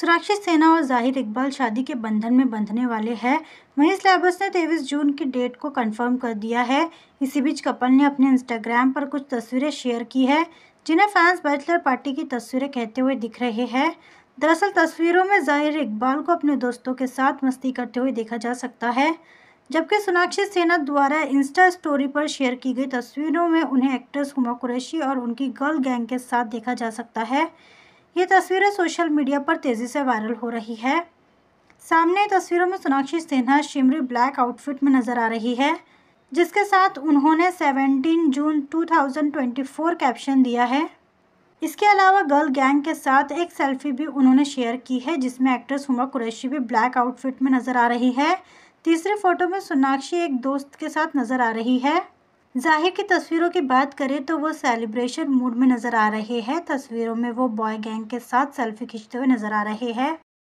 सुरक्षित सेना और जाहिर इकबाल शादी के बंधन में बंधने वाले हैं वहीं सिलेबस ने तेईस जून की डेट को कंफर्म कर दिया है इसी बीच कपल ने अपने इंस्टाग्राम पर कुछ तस्वीरें शेयर की है जिन्हें फैंस बैचलर पार्टी की तस्वीरें कहते हुए दिख रहे हैं दरअसल तस्वीरों में जाहिर इकबाल को अपने दोस्तों के साथ मस्ती करते हुए देखा जा सकता है जबकि सोनाक्षी सेना द्वारा इंस्टा स्टोरी पर शेयर की गई तस्वीरों में उन्हें एक्ट्रेस हुमा कुरैशी और उनकी गर्ल गैंग के साथ देखा जा सकता है ये तस्वीरें सोशल मीडिया पर तेज़ी से वायरल हो रही है सामने तस्वीरों में Sonakshi Sinha shimmery black outfit में नज़र आ रही है जिसके साथ उन्होंने 17 जून 2024 कैप्शन दिया है इसके अलावा गर्ल गैंग के साथ एक सेल्फी भी उन्होंने शेयर की है जिसमें एक्ट्रेस हुमा कुरैशी भी ब्लैक आउटफिट में नज़र आ रही है तीसरी फोटो में सोनाक्षी एक दोस्त के साथ नज़र आ रही है जाहिर की तस्वीरों की बात करें तो वो सेलिब्रेशन मूड में नज़र आ रहे हैं तस्वीरों में वो बॉय गैंग के साथ सेल्फी खींचते हुए नज़र आ रहे हैं